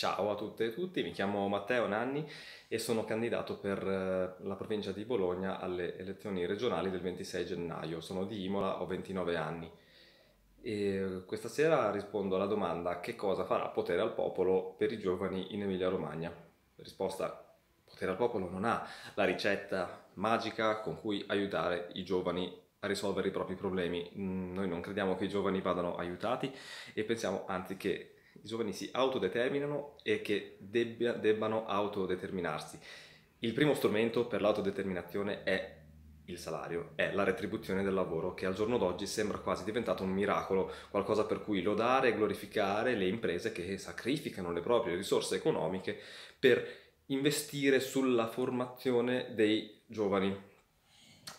Ciao a tutte e tutti, mi chiamo Matteo Nanni e sono candidato per eh, la provincia di Bologna alle elezioni regionali del 26 gennaio. Sono di Imola, ho 29 anni. E questa sera rispondo alla domanda che cosa farà potere al popolo per i giovani in Emilia Romagna. Risposta, potere al popolo non ha la ricetta magica con cui aiutare i giovani a risolvere i propri problemi. Noi non crediamo che i giovani vadano aiutati e pensiamo anzi che i giovani si autodeterminano e che debbia, debbano autodeterminarsi. Il primo strumento per l'autodeterminazione è il salario, è la retribuzione del lavoro che al giorno d'oggi sembra quasi diventato un miracolo, qualcosa per cui lodare e glorificare le imprese che sacrificano le proprie risorse economiche per investire sulla formazione dei giovani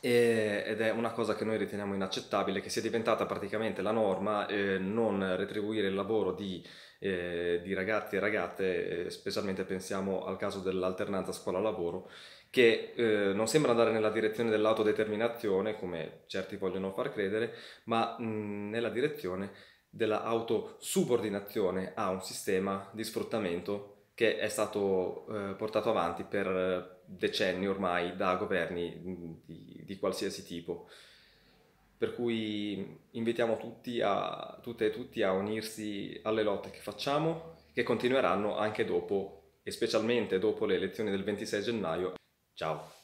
ed è una cosa che noi riteniamo inaccettabile, che sia diventata praticamente la norma eh, non retribuire il lavoro di, eh, di ragazzi e ragazze, eh, specialmente pensiamo al caso dell'alternanza scuola-lavoro, che eh, non sembra andare nella direzione dell'autodeterminazione, come certi vogliono far credere, ma mh, mm, nella direzione della autosubordinazione a un sistema di sfruttamento che è stato eh, portato avanti per eh, decenni ormai da governi mm, di di qualsiasi tipo. Per cui invitiamo tutti a, tutte e tutti a unirsi alle lotte che facciamo, che continueranno anche dopo e specialmente dopo le elezioni del 26 gennaio. Ciao!